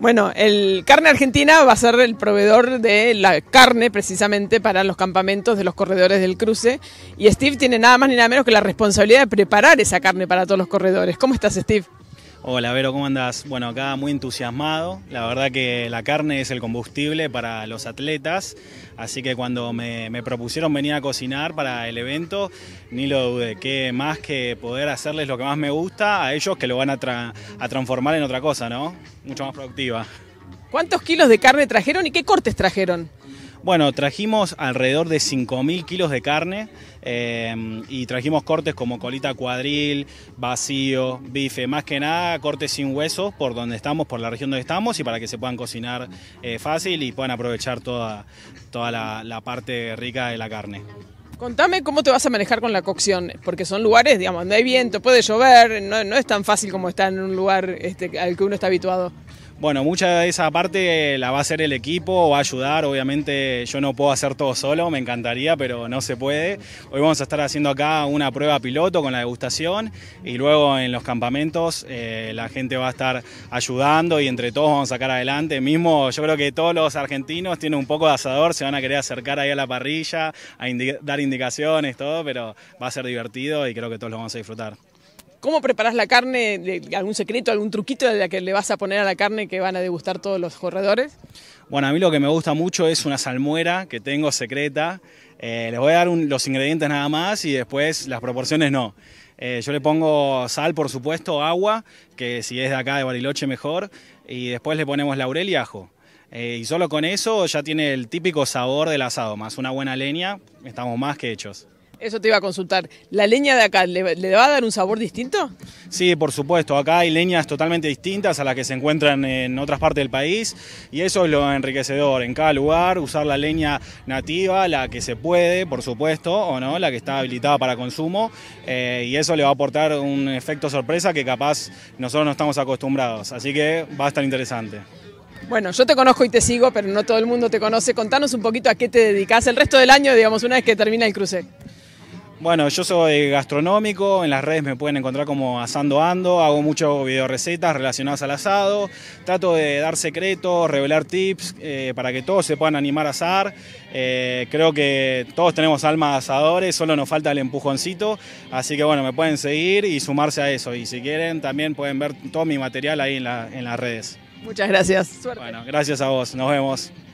Bueno, el Carne Argentina va a ser el proveedor de la carne precisamente para los campamentos de los corredores del cruce y Steve tiene nada más ni nada menos que la responsabilidad de preparar esa carne para todos los corredores. ¿Cómo estás, Steve? Hola Vero, ¿cómo andás? Bueno, acá muy entusiasmado. La verdad que la carne es el combustible para los atletas, así que cuando me, propusieron venir a cocinar para el evento, ni lo dudé, que más que poder hacerles lo que más me gusta a ellos que lo van a transformar en otra cosa, ¿no? Mucho más productiva. ¿Cuántos kilos de carne trajeron y qué cortes trajeron? Bueno, trajimos alrededor de 5.000 kilos de carne eh, y trajimos cortes como colita cuadril, vacío, bife, más que nada cortes sin huesos por donde estamos, por la región donde estamos y para que se puedan cocinar eh, fácil y puedan aprovechar toda, toda la, parte rica de la carne. Contame cómo te vas a manejar con la cocción, porque son lugares, digamos, donde hay viento, puede llover, no, es tan fácil como estar en un lugar este, al que uno está habituado. Bueno, mucha de esa parte la va a hacer el equipo, va a ayudar, obviamente yo no puedo hacer todo solo, me encantaría, pero no se puede. Hoy vamos a estar haciendo acá una prueba piloto con la degustación y luego en los campamentos eh, la gente va a estar ayudando y entre todos vamos a sacar adelante. Mismo yo creo que todos los argentinos tienen un poco de asador, se van a querer acercar ahí a la parrilla, a dar indicaciones, todo, pero va a ser divertido y creo que todos lo vamos a disfrutar. ¿Cómo preparas la carne? ¿Algún secreto, algún truquito de la que le vas a poner a la carne que van a degustar todos los corredores? Bueno, a mí lo que me gusta mucho es una salmuera que tengo secreta. Eh, les voy a dar los ingredientes nada más y después las proporciones no. Eh, yo le pongo sal, por supuesto, agua, que si es de acá de Bariloche mejor, y después le ponemos laurel y ajo. Eh, y solo con eso ya tiene el típico sabor del asado, más una buena leña, estamos más que hechos. Eso te iba a consultar. ¿La leña de acá ¿le, va a dar un sabor distinto? Sí, por supuesto. Acá hay leñas totalmente distintas a las que se encuentran en otras partes del país y eso es lo enriquecedor. En cada lugar usar la leña nativa, la que se puede, por supuesto, o no, la que está habilitada para consumo eh, y eso le va a aportar un efecto sorpresa que capaz nosotros no estamos acostumbrados. Así que va a estar interesante. Bueno, yo te conozco y te sigo, pero no todo el mundo te conoce. Contanos un poquito a qué te dedicas el resto del año, digamos, una vez que termina el cruce. Bueno, yo soy gastronómico, en las redes me pueden encontrar como Asando Ando, hago muchos video recetas relacionadas al asado, trato de dar secretos, revelar tips eh, para que todos se puedan animar a asar. Eh, creo que todos tenemos almas asadores, solo nos falta el empujoncito, así que bueno, me pueden seguir y sumarse a eso. Y si quieren, también pueden ver todo mi material ahí en, en las redes. Muchas gracias. Suerte. Bueno, gracias a vos, nos vemos.